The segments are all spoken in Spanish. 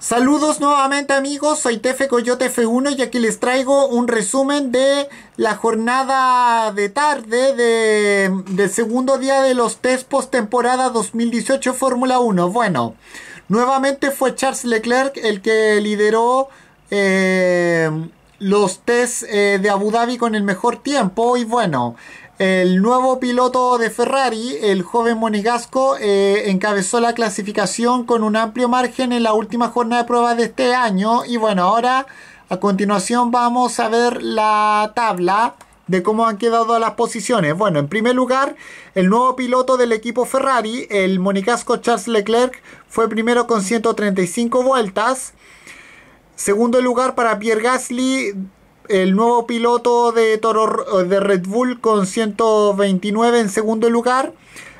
Saludos nuevamente amigos, soy Tefe Coyote F1 y aquí les traigo un resumen de la jornada de tarde del segundo día de los test temporada 2018 Fórmula 1. Bueno, nuevamente fue Charles Leclerc el que lideró eh, los test eh, de Abu Dhabi con el mejor tiempo y bueno, el nuevo piloto de Ferrari, el joven Monegasco, eh, encabezó la clasificación con un amplio margen en la última jornada de pruebas de este año. Y bueno, ahora a continuación vamos a ver la tabla de cómo han quedado las posiciones. Bueno, en primer lugar, el nuevo piloto del equipo Ferrari, el Monegasco Charles Leclerc, fue primero con 135 vueltas. Segundo lugar para Pierre Gasly el nuevo piloto de, Toro, de Red Bull con 129 en segundo lugar.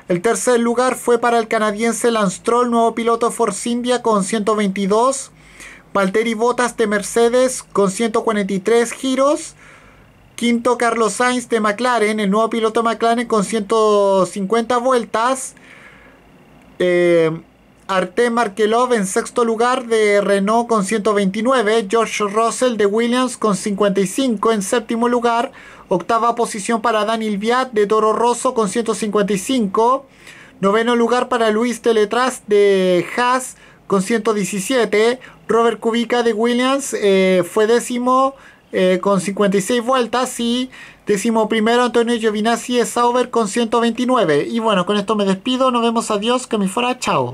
El tercer lugar fue para el canadiense Lance Stroll, nuevo piloto Force India con 122. Valtteri Bottas de Mercedes con 143 giros. Quinto Carlos Sainz de McLaren, el nuevo piloto McLaren con 150 vueltas. Eh, Artem Markelov en sexto lugar de Renault con 129, George Russell de Williams con 55 en séptimo lugar, octava posición para Daniel Viat de Toro Rosso con 155, noveno lugar para Luis Teletras de Haas con 117, Robert Kubica de Williams eh, fue décimo eh, con 56 vueltas y décimo primero Antonio Giovinazzi de Sauber con 129. Y bueno, con esto me despido, nos vemos, adiós, que me fuera, chao.